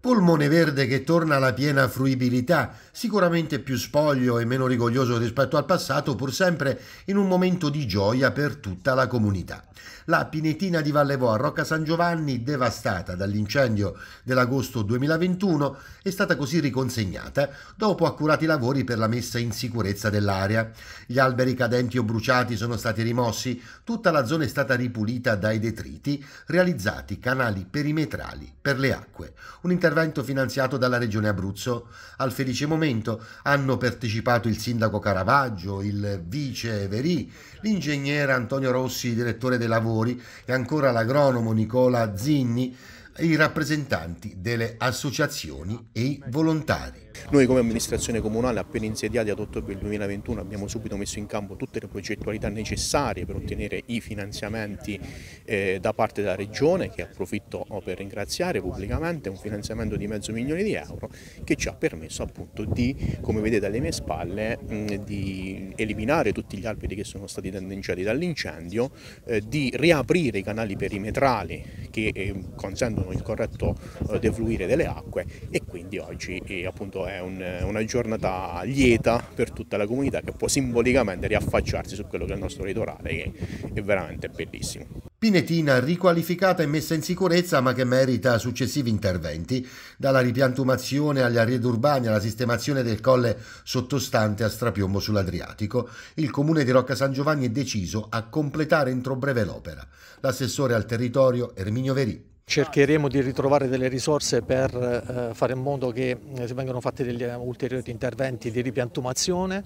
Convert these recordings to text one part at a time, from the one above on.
Polmone verde che torna alla piena fruibilità, sicuramente più spoglio e meno rigoglioso rispetto al passato, pur sempre in un momento di gioia per tutta la comunità. La Pinetina di Vallevo a Rocca San Giovanni, devastata dall'incendio dell'agosto 2021, è stata così riconsegnata dopo accurati lavori per la messa in sicurezza dell'area. Gli alberi cadenti o bruciati sono stati rimossi, tutta la zona è stata ripulita dai detriti, realizzati canali perimetrali per le acque. Un intervento finanziato dalla Regione Abruzzo. Al felice momento hanno partecipato il sindaco Caravaggio, il vice Verì, l'ingegnere Antonio Rossi, direttore della lavori e ancora l'agronomo Nicola Zinni, i rappresentanti delle associazioni e i volontari. Noi come amministrazione comunale appena insediati ad ottobre del 2021 abbiamo subito messo in campo tutte le progettualità necessarie per ottenere i finanziamenti eh, da parte della Regione che approfitto oh, per ringraziare pubblicamente, un finanziamento di mezzo milione di euro che ci ha permesso appunto di, come vedete alle mie spalle, mh, di eliminare tutti gli alberi che sono stati danneggiati dall'incendio, eh, di riaprire i canali perimetrali che eh, consentono il corretto eh, defluire delle acque e quindi oggi eh, appunto appunto è un, eh, una giornata lieta per tutta la comunità che può simbolicamente riaffacciarsi su quello che è il nostro litorale, che è veramente bellissimo. Pinetina riqualificata e messa in sicurezza ma che merita successivi interventi, dalla ripiantumazione agli arredi urbani alla sistemazione del colle sottostante a Strapiombo sull'Adriatico, il comune di Rocca San Giovanni è deciso a completare entro breve l'opera. L'assessore al territorio Erminio Verì cercheremo di ritrovare delle risorse per eh, fare in modo che eh, vengano fatti degli eh, ulteriori interventi di ripiantumazione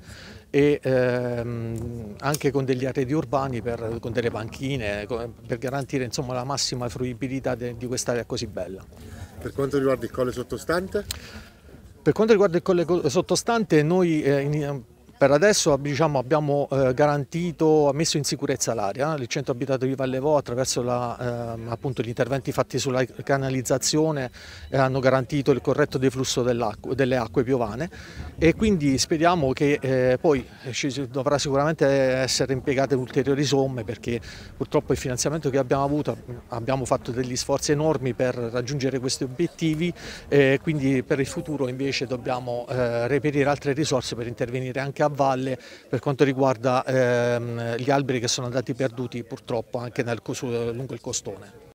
e ehm, anche con degli arredi urbani, per, con delle panchine, per garantire insomma, la massima fruibilità di quest'area così bella. Per quanto riguarda il colle sottostante? Per quanto riguarda il colle sottostante, noi per adesso diciamo, abbiamo eh, garantito, messo in sicurezza l'area, eh, il centro abitato di Vallevo attraverso la, eh, appunto, gli interventi fatti sulla canalizzazione eh, hanno garantito il corretto deflusso delle acque piovane e quindi speriamo che eh, poi ci dovrà sicuramente essere impiegate ulteriori somme perché purtroppo il finanziamento che abbiamo avuto abbiamo fatto degli sforzi enormi per raggiungere questi obiettivi e quindi per il futuro invece dobbiamo eh, reperire altre risorse per intervenire anche a valle per quanto riguarda ehm, gli alberi che sono andati perduti purtroppo anche nel, lungo il costone.